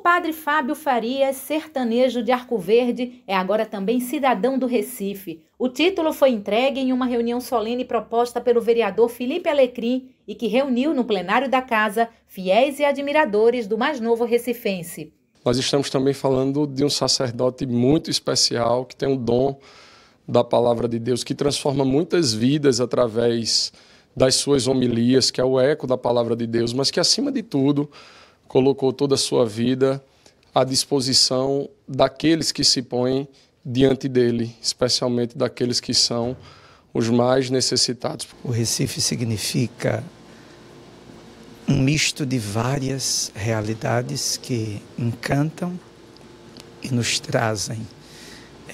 padre Fábio Farias, sertanejo de Arco Verde, é agora também cidadão do Recife. O título foi entregue em uma reunião solene proposta pelo vereador Felipe Alecrim e que reuniu no plenário da casa fiéis e admiradores do mais novo recifense. Nós estamos também falando de um sacerdote muito especial que tem um dom da palavra de Deus que transforma muitas vidas através das suas homilias, que é o eco da palavra de Deus, mas que acima de tudo colocou toda a sua vida à disposição daqueles que se põem diante dele, especialmente daqueles que são os mais necessitados. O Recife significa um misto de várias realidades que encantam e nos trazem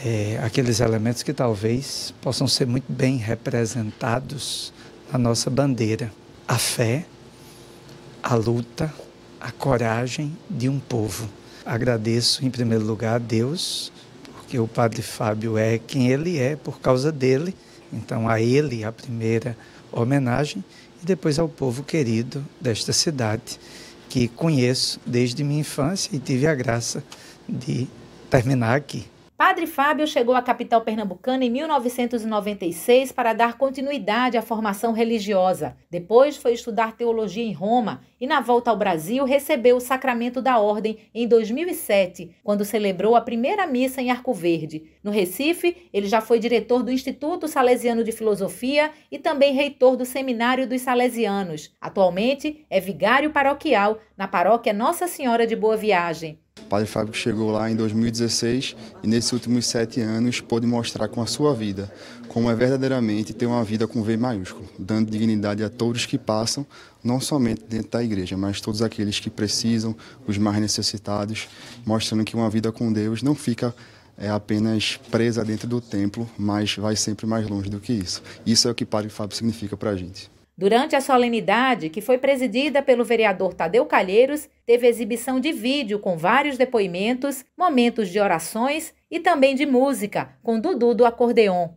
é, aqueles elementos que talvez possam ser muito bem representados na nossa bandeira: a fé, a luta, a coragem de um povo. Agradeço em primeiro lugar a Deus, porque o Padre Fábio é quem ele é por causa dele. Então, a ele a primeira homenagem e depois ao povo querido desta cidade, que conheço desde minha infância e tive a graça de terminar aqui. Padre Fábio chegou à capital pernambucana em 1996 para dar continuidade à formação religiosa. Depois foi estudar teologia em Roma e, na volta ao Brasil, recebeu o sacramento da ordem em 2007, quando celebrou a primeira missa em Arco Verde. No Recife, ele já foi diretor do Instituto Salesiano de Filosofia e também reitor do Seminário dos Salesianos. Atualmente é vigário paroquial na paróquia Nossa Senhora de Boa Viagem. O padre Fábio chegou lá em 2016 e nesses últimos sete anos pôde mostrar com a sua vida como é verdadeiramente ter uma vida com V maiúsculo, dando dignidade a todos que passam, não somente dentro da igreja, mas todos aqueles que precisam, os mais necessitados, mostrando que uma vida com Deus não fica é apenas presa dentro do templo, mas vai sempre mais longe do que isso. Isso é o que Padre Fábio significa para a gente. Durante a solenidade, que foi presidida pelo vereador Tadeu Calheiros, teve exibição de vídeo com vários depoimentos, momentos de orações e também de música, com Dudu do acordeon.